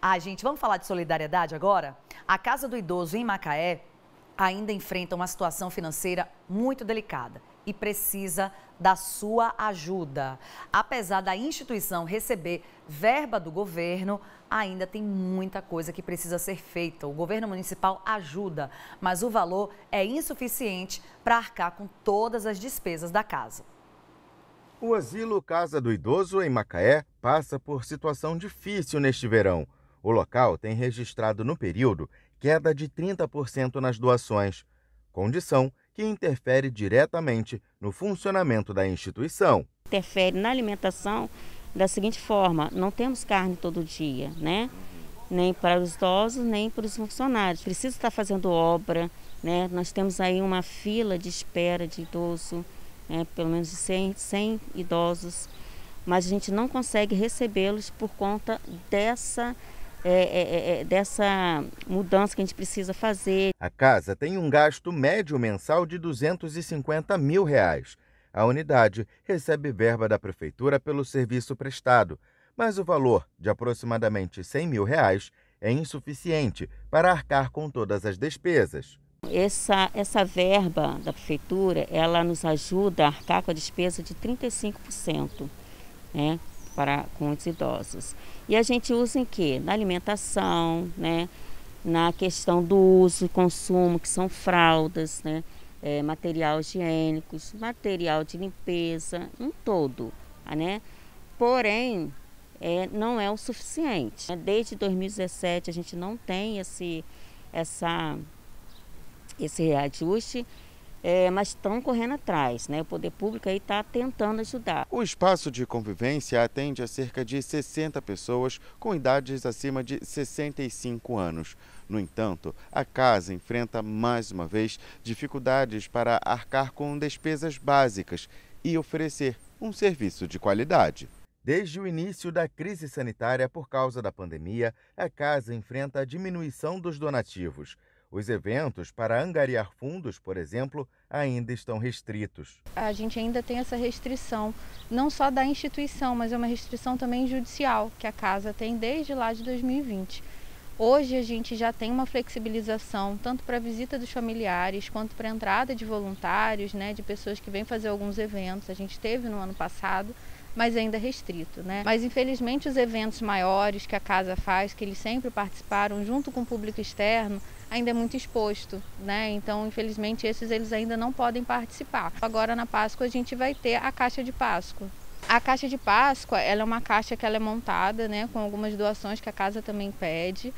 Ah, gente, vamos falar de solidariedade agora? A Casa do Idoso em Macaé ainda enfrenta uma situação financeira muito delicada e precisa da sua ajuda. Apesar da instituição receber verba do governo, ainda tem muita coisa que precisa ser feita. O governo municipal ajuda, mas o valor é insuficiente para arcar com todas as despesas da casa. O asilo Casa do Idoso em Macaé passa por situação difícil neste verão. O local tem registrado no período queda de 30% nas doações, condição que interfere diretamente no funcionamento da instituição. Interfere na alimentação da seguinte forma: não temos carne todo dia, né? Nem para os idosos, nem para os funcionários. Precisa estar fazendo obra, né? Nós temos aí uma fila de espera de idoso, né? pelo menos de 100, 100 idosos, mas a gente não consegue recebê-los por conta dessa é é, é, é, dessa mudança que a gente precisa fazer. A casa tem um gasto médio mensal de 250 mil reais. A unidade recebe verba da prefeitura pelo serviço prestado, mas o valor de aproximadamente 100 mil reais é insuficiente para arcar com todas as despesas. Essa, essa verba da prefeitura, ela nos ajuda a arcar com a despesa de 35%. Né? para com os idosos. E a gente usa em quê? Na alimentação, né? na questão do uso e consumo, que são fraldas, né? É, material higiênicos, material de limpeza, um todo. Né? Porém, é, não é o suficiente. Desde 2017 a gente não tem esse, essa, esse reajuste é, mas estão correndo atrás, né? O poder público aí está tentando ajudar. O espaço de convivência atende a cerca de 60 pessoas com idades acima de 65 anos. No entanto, a casa enfrenta mais uma vez dificuldades para arcar com despesas básicas e oferecer um serviço de qualidade. Desde o início da crise sanitária por causa da pandemia, a casa enfrenta a diminuição dos donativos. Os eventos para angariar fundos, por exemplo, ainda estão restritos. A gente ainda tem essa restrição, não só da instituição, mas é uma restrição também judicial, que a casa tem desde lá de 2020. Hoje a gente já tem uma flexibilização tanto para a visita dos familiares quanto para a entrada de voluntários, né, de pessoas que vêm fazer alguns eventos. A gente teve no ano passado, mas ainda restrito, né? Mas infelizmente os eventos maiores que a casa faz, que eles sempre participaram junto com o público externo, ainda é muito exposto, né? Então, infelizmente, esses eles ainda não podem participar. Agora na Páscoa a gente vai ter a caixa de Páscoa. A caixa de Páscoa, ela é uma caixa que ela é montada, né, com algumas doações que a casa também pede.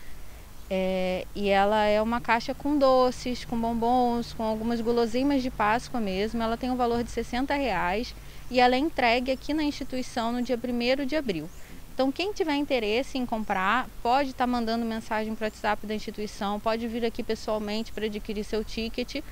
É, e ela é uma caixa com doces, com bombons, com algumas guloseimas de Páscoa mesmo. Ela tem um valor de 60 reais e ela é entregue aqui na instituição no dia 1 de abril. Então, quem tiver interesse em comprar, pode estar tá mandando mensagem para o WhatsApp da instituição, pode vir aqui pessoalmente para adquirir seu ticket.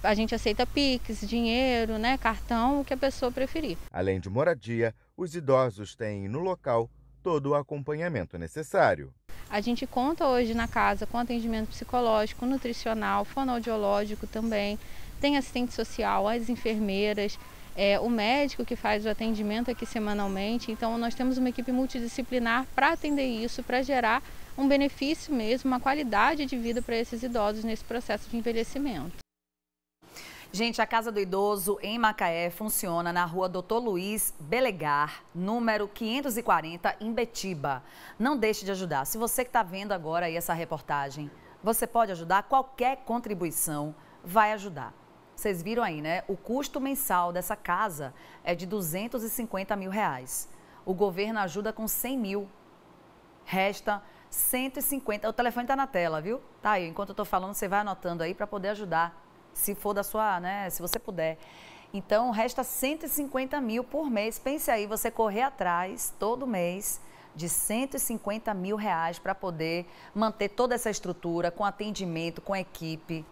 A gente aceita Pix, dinheiro, né, cartão, o que a pessoa preferir. Além de moradia, os idosos têm no local todo o acompanhamento necessário. A gente conta hoje na casa com atendimento psicológico, nutricional, fonoaudiológico também, tem assistente social, as enfermeiras, é, o médico que faz o atendimento aqui semanalmente, então nós temos uma equipe multidisciplinar para atender isso, para gerar um benefício mesmo, uma qualidade de vida para esses idosos nesse processo de envelhecimento. Gente, a Casa do Idoso em Macaé funciona na rua Doutor Luiz Belegar, número 540, em Betiba. Não deixe de ajudar. Se você que está vendo agora essa reportagem, você pode ajudar, qualquer contribuição vai ajudar vocês viram aí, né? O custo mensal dessa casa é de 250 mil reais. O governo ajuda com 100 mil. Resta 150. O telefone está na tela, viu? Tá aí. Enquanto eu estou falando, você vai anotando aí para poder ajudar. Se for da sua, né? Se você puder. Então, resta 150 mil por mês. Pense aí, você correr atrás todo mês de 150 mil reais para poder manter toda essa estrutura, com atendimento, com equipe,